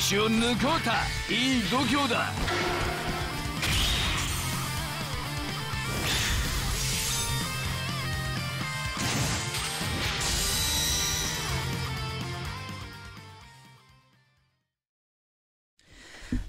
足を抜こうたいい度胸だ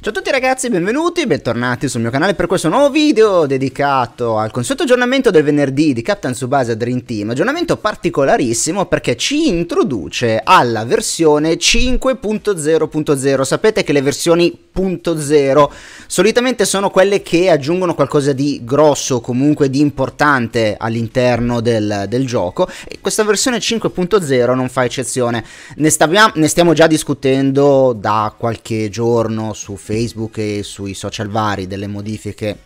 Ciao a tutti ragazzi, benvenuti, bentornati sul mio canale per questo nuovo video dedicato al consueto aggiornamento del venerdì di Captain Subasa Dream Team, aggiornamento particolarissimo perché ci introduce alla versione 5.0.0, sapete che le versioni .0 solitamente sono quelle che aggiungono qualcosa di grosso, o comunque di importante all'interno del, del, gioco e questa versione 5.0 non fa eccezione, ne, ne stiamo già discutendo da qualche giorno su Facebook Facebook e sui social vari delle modifiche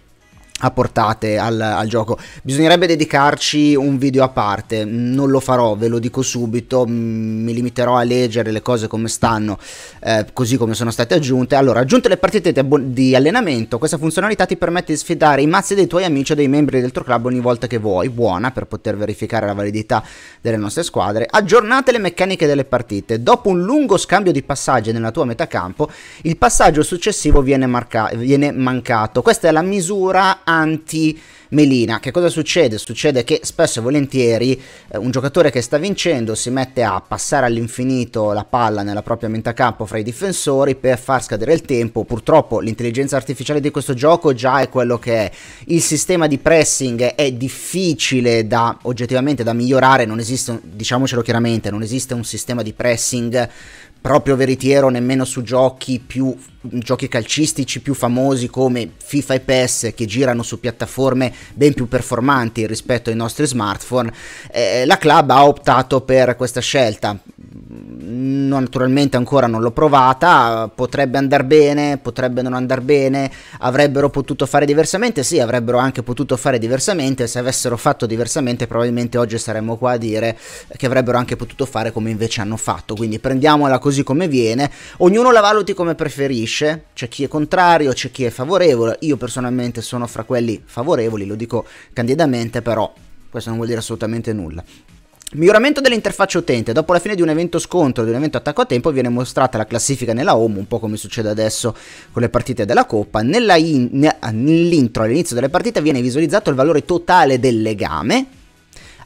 apportate al, al, gioco. Bisognerebbe dedicarci un video a parte, non lo farò, ve lo dico subito, mm, mi limiterò a leggere le cose come stanno, eh, così come sono state aggiunte. Allora, aggiunte le partite di allenamento, questa funzionalità ti permette di sfidare i mazzi dei tuoi amici o dei membri del tuo club ogni volta che vuoi, buona per poter verificare la validità delle nostre squadre. Aggiornate le meccaniche delle partite, dopo un lungo scambio di passaggi nella tua metacampo, il passaggio successivo viene, viene mancato. Questa è la misura a anti Melina. Che cosa succede? Succede che spesso e volentieri eh, un giocatore che sta vincendo si mette a passare all'infinito la palla nella propria campo fra i difensori per far scadere il tempo. Purtroppo l'intelligenza artificiale di questo gioco già è quello che è. Il sistema di pressing è difficile da oggettivamente da migliorare, non esiste, diciamocelo chiaramente, non esiste un sistema di pressing proprio veritiero nemmeno su giochi più giochi calcistici più famosi come FIFA e PES che girano su piattaforme ben più performanti rispetto ai nostri smartphone, eh, la club ha optato per questa scelta naturalmente ancora non l'ho provata, potrebbe andar bene, potrebbe non andar bene, avrebbero potuto fare diversamente, sì, avrebbero anche potuto fare diversamente, se avessero fatto diversamente probabilmente oggi saremmo qua a dire che avrebbero anche potuto fare come invece hanno fatto, quindi prendiamola così come viene, ognuno la valuti come preferisce, c'è chi è contrario, c'è chi è favorevole, io personalmente sono fra quelli favorevoli, lo dico candidamente, però questo non vuol dire assolutamente nulla. Miglioramento dell'interfaccia utente. Dopo la fine di un evento scontro, di un evento attacco a tempo, viene mostrata la classifica nella home, un po' come succede adesso con le partite della Coppa. In, nell'intro, all'inizio delle partite, viene visualizzato il valore totale del legame.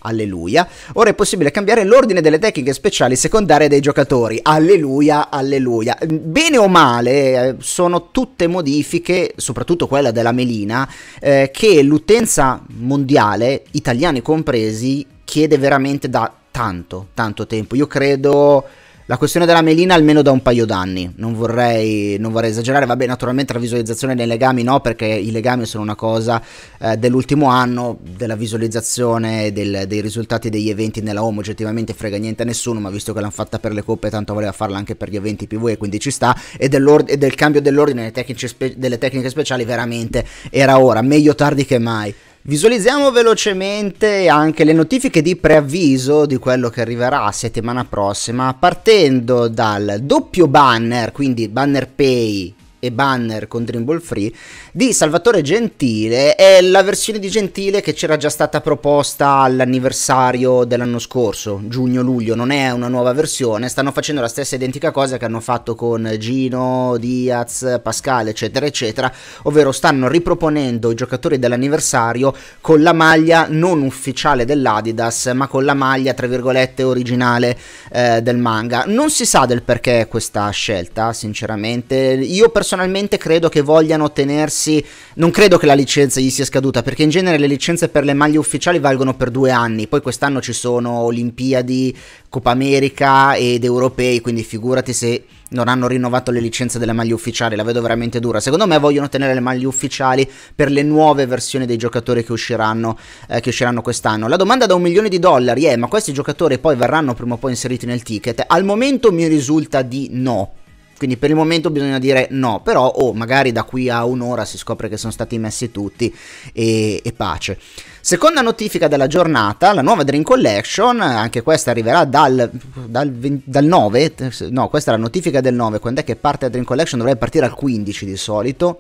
Alleluia. Ora è possibile cambiare l'ordine delle tecniche speciali secondarie dei giocatori. Alleluia, alleluia. Bene o male, eh, sono tutte modifiche, soprattutto quella della Melina, eh, che l'utenza mondiale, italiani compresi, chiede veramente da tanto, tanto tempo. Io credo la questione della melina almeno da un paio d'anni. Non vorrei, non vorrei esagerare. Vabbè, naturalmente la visualizzazione dei legami no, perché i legami sono una cosa eh, dell'ultimo anno, della visualizzazione del, dei risultati degli eventi nella home. Oggettivamente frega niente a nessuno, ma visto che l'hanno fatta per le coppe, tanto voleva farla anche per gli eventi PV, e quindi ci sta. E, e del cambio dell'ordine delle, spe- delle tecniche speciali, veramente era ora. Meglio tardi che mai. Visualizziamo velocemente anche le notifiche di preavviso di quello che arriverà settimana prossima partendo dal doppio banner, quindi banner pay e banner con Dreamball Free di Salvatore Gentile è la versione di Gentile che c'era già stata proposta all'anniversario dell'anno scorso, giugno-luglio, non è una nuova versione, stanno facendo la stessa identica cosa che hanno fatto con Gino, Diaz, Pascale, eccetera, eccetera, ovvero stanno riproponendo i giocatori dell'anniversario con la maglia non ufficiale dell'Adidas, ma con la maglia, tra virgolette, originale eh, del manga. Non si sa del perché questa scelta, sinceramente, io personalmente personalmente credo che vogliano tenersi, non credo che la licenza gli sia scaduta, perché in genere le licenze per le maglie ufficiali valgono per due anni, poi quest'anno ci sono Olimpiadi, Coppa America ed europei, quindi figurati se non hanno rinnovato le licenze delle maglie ufficiali, la vedo veramente dura. Secondo me vogliono tenere le maglie ufficiali per le nuove versioni dei giocatori che usciranno, eh, che usciranno quest'anno. La domanda da un milione di dollari è: ma questi giocatori poi verranno prima o poi inseriti nel ticket? Al momento mi risulta di no. Quindi per il momento bisogna dire no, però oh, magari da qui a un'ora si scopre che sono stati messi tutti e, e pace. Seconda notifica della giornata, la nuova Dream Collection, anche questa arriverà dal, dal, 20, dal 9, no questa è la notifica del 9, quando è che parte la Dream Collection? Dovrebbe partire al 15 di solito,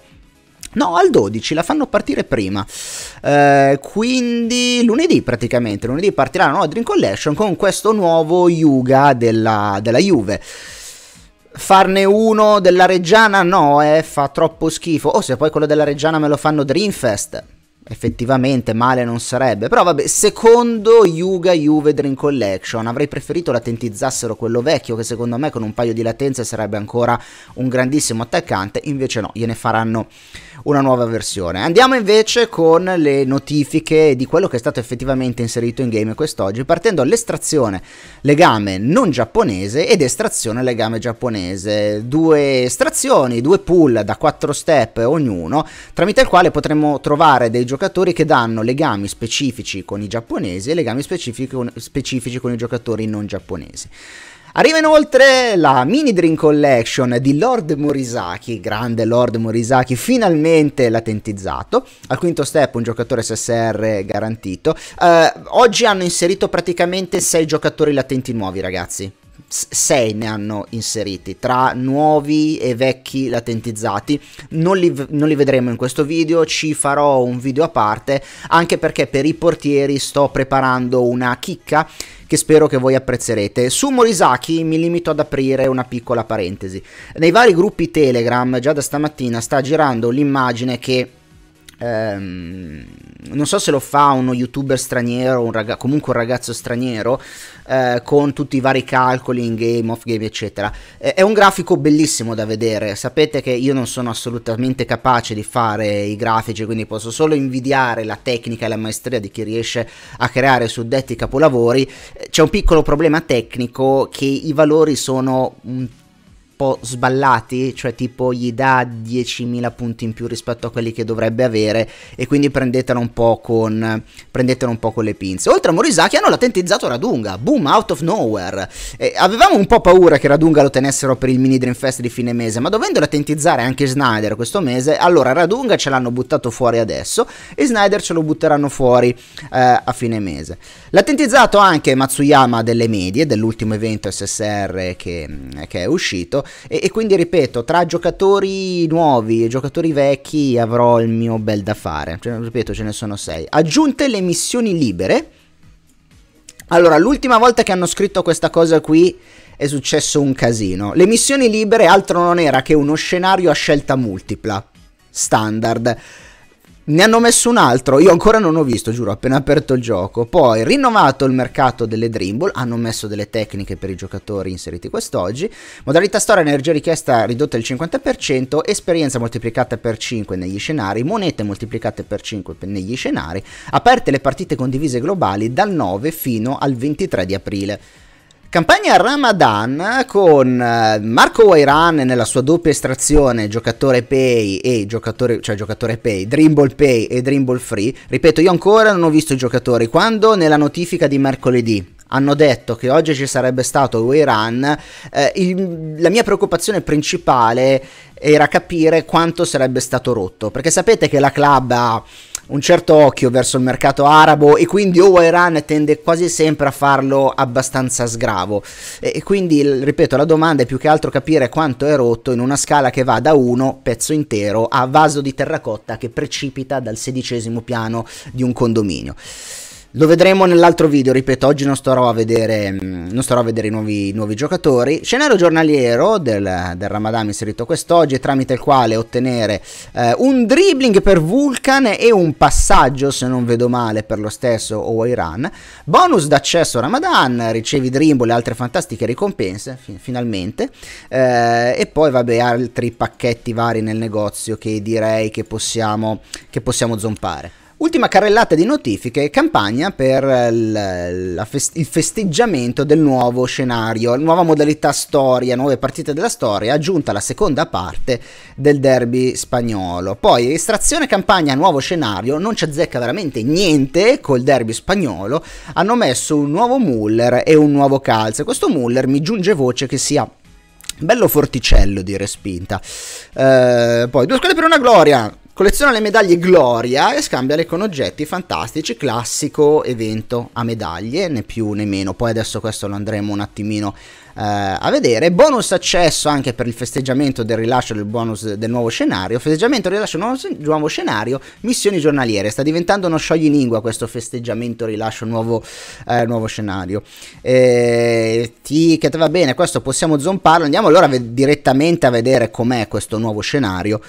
No, al 12 la fanno partire prima. Eh, quindi lunedì praticamente, lunedì partirà la nuova Dream Collection con questo nuovo Yuga della, della Juve farne uno della Reggiana no, eh, fa troppo schifo. oh, se poi quello della Reggiana me lo fanno Dreamfest, effettivamente male non sarebbe. Però vabbè, secondo Yuga Juve Dream Collection avrei preferito latentizzassero quello vecchio che secondo me con un paio di latenze sarebbe ancora un grandissimo attaccante, invece no, gliene faranno una nuova versione. Andiamo invece con le notifiche di quello che è stato effettivamente inserito in game quest'oggi, partendo dall'estrazione legame non giapponese ed estrazione legame giapponese. Due estrazioni, due pool da 4 step ognuno, tramite il quale potremo trovare dei giocatori che danno legami specifici con i giapponesi e legami specifici con i giocatori non giapponesi. Arriva inoltre la mini Dream Collection di Lord Morisaki, grande Lord Morisaki, finalmente latentizzato. Al quinto step un giocatore SSR garantito. Eh, oggi hanno inserito praticamente 6 giocatori latenti nuovi, ragazzi. 6 ne hanno inseriti tra nuovi e vecchi latentizzati non li, non li, vedremo in questo video ci farò un video a parte anche perché per i portieri sto preparando una chicca che spero che voi apprezzerete. Su Morisaki mi limito ad aprire una piccola parentesi. Nei vari gruppi Telegram già da stamattina sta girando l'immagine che... Ehm, non so se lo fa uno youtuber straniero, un raga- comunque un ragazzo straniero, eh, con tutti i vari calcoli in game, off game, eccetera. Eh, è un grafico bellissimo da vedere. Sapete che io non sono assolutamente capace di fare i grafici, quindi posso solo invidiare la tecnica e la maestria di chi riesce a creare suddetti capolavori. C'è un piccolo problema tecnico che i valori sono un po' sballati, cioè tipo gli dà 10.000 punti in più rispetto a quelli che dovrebbe avere e quindi prendetelo un po' con, prendetela un po con le pinze. Oltre a Morisaki hanno latentizzato Radunga, boom out of nowhere. Eh, avevamo un po' paura che Radunga lo tenessero per il mini Dream Fest di fine mese, ma dovendo latentizzare anche Snyder questo mese, allora Radunga ce l'hanno buttato fuori adesso e Snyder ce lo butteranno fuori eh, a fine mese. Latentizzato anche Matsuyama delle medie, dell'ultimo evento SSR che, che è uscito e, e, quindi ripeto, tra giocatori nuovi e giocatori vecchi avrò il mio bel da fare. Cioè, ripeto, ce ne sono sei. Aggiunte le missioni libere. Allora, l'ultima volta che hanno scritto questa cosa qui è successo un casino. Le missioni libere altro non era che uno scenario a scelta multipla. Standard ne hanno messo un altro, io ancora non ho visto, giuro, appena aperto il gioco. Poi, rinnovato il mercato delle Dream hanno messo delle tecniche per i giocatori inseriti quest'oggi. Modalità storia, energia richiesta ridotta del 50%, esperienza moltiplicata per 5 negli scenari, monete moltiplicate per 5 negli scenari, aperte le partite condivise globali dal 9 fino al 23 di aprile. Campagna Ramadan con eh, Marco Wairan nella sua doppia estrazione giocatore pay e giocatore, cioè giocatore pay, Dream pay e Dream free. Ripeto, io ancora non ho visto i giocatori. Quando nella notifica di mercoledì hanno detto che oggi ci sarebbe stato Wairan, eh, la mia preoccupazione principale era capire quanto sarebbe stato rotto. Perché sapete che la club ha un certo occhio verso il mercato arabo e quindi Oweran tende quasi sempre a farlo abbastanza sgravo. E quindi, ripeto, la domanda è più che altro capire quanto è rotto in una scala che va da 1, pezzo intero, a vaso di terracotta che precipita dal sedicesimo piano di un condominio. Lo vedremo nell'altro video, ripeto, oggi non starò a vedere, mm, non starò a vedere i nuovi, nuovi giocatori. Scenario giornaliero del, del Ramadan inserito quest'oggi, tramite il quale ottenere eh, un dribbling per Vulcan e un passaggio, se non vedo male, per lo stesso Owairan. Bonus d'accesso a Ramadan, ricevi Dreamball e altre fantastiche ricompense, fin finalmente. Eh, e poi, vabbè, altri pacchetti vari nel negozio che direi che possiamo, che possiamo zompare. Ultima carrellata di notifiche, campagna per il festeggiamento del nuovo scenario, nuova modalità storia, nuove partite della storia, aggiunta la seconda parte del derby spagnolo. Poi estrazione campagna, nuovo scenario, non ci azzecca veramente niente col derby spagnolo, hanno messo un nuovo Muller e un nuovo Calze. Questo Muller mi giunge voce che sia bello forticello di respinta. Eh, poi due squadre per una gloria. Colleziona le medaglie Gloria e scambiale con oggetti fantastici, classico evento a medaglie, né più né meno. Poi adesso questo lo andremo un attimino eh, a vedere. Bonus accesso anche per il festeggiamento del rilascio del bonus del nuovo scenario. Festeggiamento rilascio del nuovo, nuovo scenario, missioni giornaliere. Sta diventando uno scioglilingua questo festeggiamento rilascio nuovo, eh, nuovo scenario. Eh, ticket, va bene, questo possiamo zomparlo. Andiamo allora direttamente a vedere com'è questo nuovo scenario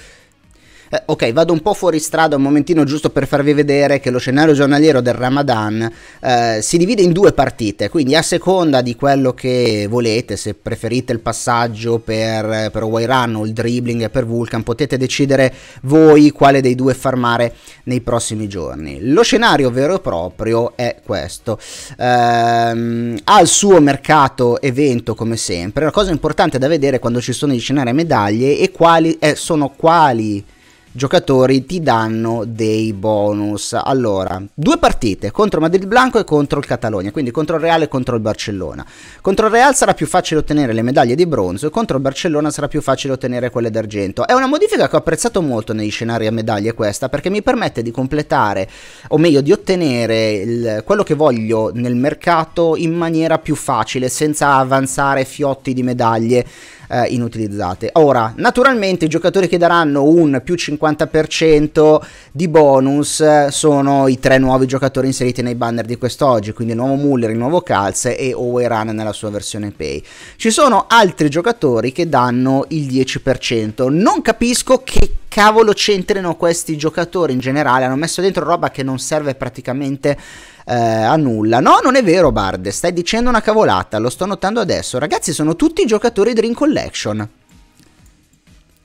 eh, ok, vado un po' fuori strada un momentino giusto per farvi vedere che lo scenario giornaliero del Ramadan eh, si divide in due partite, quindi a seconda di quello che volete, se preferite il passaggio per, eh, per Wairun o il dribbling per Vulcan, potete decidere voi quale dei due farmare nei prossimi giorni. Lo scenario vero e proprio è questo. Ehm, ha il suo mercato evento come sempre, la cosa importante da vedere quando ci sono gli scenari a medaglie e quali, eh, sono quali giocatori ti danno dei bonus. Allora, due partite contro Madrid Blanco e contro il Catalogna, quindi contro il Real e contro il Barcellona. Contro il Real sarà più facile ottenere le medaglie di bronzo e contro il Barcellona sarà più facile ottenere quelle d'argento. È una modifica che ho apprezzato molto negli scenari a medaglie questa perché mi permette di completare, o meglio di ottenere il, quello che voglio nel mercato in maniera più facile senza avanzare fiotti di medaglie eh, inutilizzate. Ora, naturalmente i giocatori che daranno un più 50% di bonus eh, sono i tre nuovi giocatori inseriti nei banner di quest'oggi, quindi il nuovo Muller, il nuovo Calze e Oweran nella sua versione pay. Ci sono altri giocatori che danno il 10%. Non capisco che cavolo c'entrino questi giocatori in generale, hanno messo dentro roba che non serve praticamente eh, a nulla. No, non è vero, Bard, stai dicendo una cavolata, lo sto notando adesso. Ragazzi, sono tutti giocatori Dream Collection.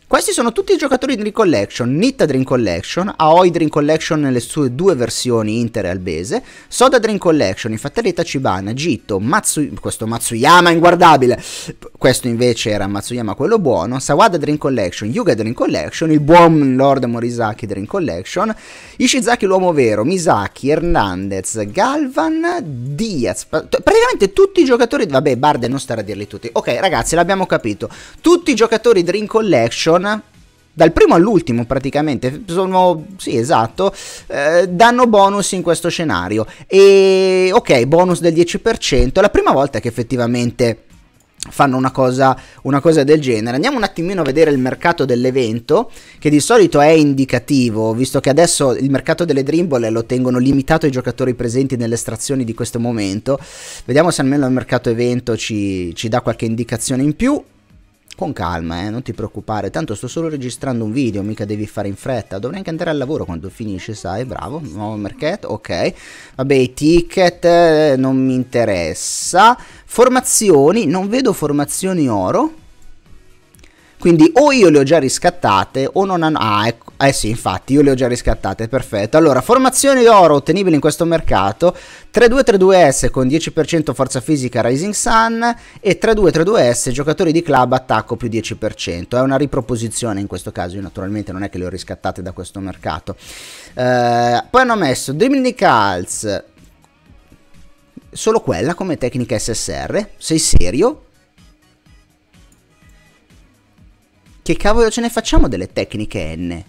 Questi sono tutti i giocatori Dream Collection, Nitta Dream Collection, Aoi Dream Collection nelle sue due versioni inter e albese, Soda Dream Collection, Infatti, Tachibana, Jitto, Matsu, questo Matsuyama inguardabile, questo invece era Matsuyama quello buono, Sawada Dream Collection, Yuga Dream Collection, il buon Lord Morisaki Dream Collection, Ishizaki l'uomo vero, Misaki, Hernandez, Galvan, Diaz, praticamente tutti i giocatori, vabbè Barde non stare a dirli tutti, ok ragazzi l'abbiamo capito, tutti i giocatori Dream Collection Division dal primo all'ultimo praticamente, sono, sì esatto, eh, danno bonus in questo scenario. E ok, bonus del 10%, la prima volta che effettivamente fanno una cosa, una cosa, del genere. Andiamo un attimino a vedere il mercato dell'evento, che di solito è indicativo, visto che adesso il mercato delle drimbole lo tengono limitato ai giocatori presenti nelle estrazioni di questo momento. Vediamo se almeno il mercato evento ci, ci dà qualche indicazione in più. Con calma, eh, non ti preoccupare, tanto sto solo registrando un video, mica devi fare in fretta, dovrei anche andare al lavoro quando finisce, sai, bravo, nuovo mercato, ok. Vabbè, i ticket eh, non mi interessa. Formazioni, non vedo formazioni oro, quindi o io le ho già riscattate o non hanno... Ah, ecco. Eh sì, infatti, io le ho già riscattate, perfetto. Allora, formazioni oro ottenibili in questo mercato, 3232S con 10% forza fisica Rising Sun e 3232S giocatori di club attacco più 10%. È una riproposizione in questo caso, io naturalmente non è che le ho riscattate da questo mercato. Eh, poi hanno messo Dribbling Calz, solo quella come tecnica SSR, sei serio? Che cavolo ce ne facciamo delle tecniche N?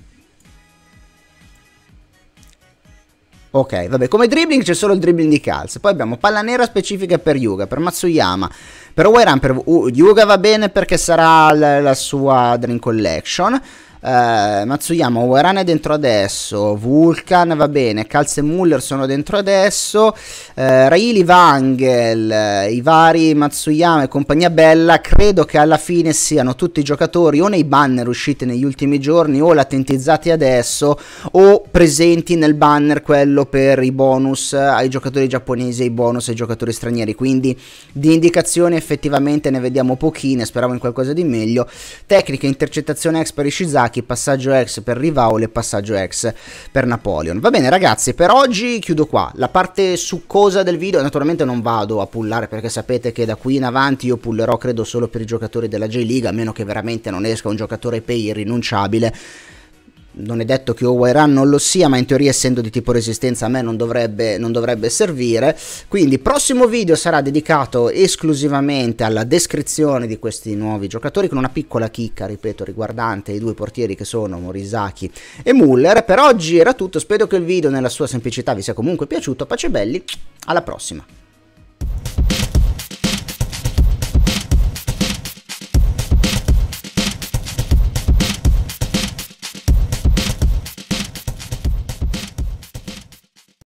Ok, vabbè, come dribbling c'è solo il dribbling di Calz. Poi abbiamo palla nera specifica per Yuga, per Matsuyama, per Wairan, per uh, Yuga va bene perché sarà la, la sua Dream Collection. Eh, Matsuyama, Warane è dentro adesso, Vulcan va bene, Calze Muller sono dentro adesso, eh, Raili Vangel, i vari Matsuyama e compagnia bella, credo che alla fine siano tutti giocatori o nei banner usciti negli ultimi giorni o latentizzati adesso o presenti nel banner quello per i bonus ai giocatori giapponesi e i bonus ai giocatori stranieri, quindi di indicazioni effettivamente ne vediamo pochine, speravo in qualcosa di meglio. Tecnica, intercettazione ex per Ishizaki Sacchi, passaggio ex per Rivaul e passaggio ex per Napoleon. Va bene ragazzi, per oggi chiudo qua. La parte succosa del video, naturalmente non vado a pullare perché sapete che da qui in avanti io pullerò credo solo per i giocatori della J-League, a meno che veramente non esca un giocatore pay irrinunciabile non è detto che OYRAN non lo sia, ma in teoria essendo di tipo resistenza a me non dovrebbe, non dovrebbe servire. Quindi prossimo video sarà dedicato esclusivamente alla descrizione di questi nuovi giocatori con una piccola chicca, ripeto, riguardante i due portieri che sono Morisaki e Muller. Per oggi era tutto, spero che il video nella sua semplicità vi sia comunque piaciuto. Pace belli, alla prossima!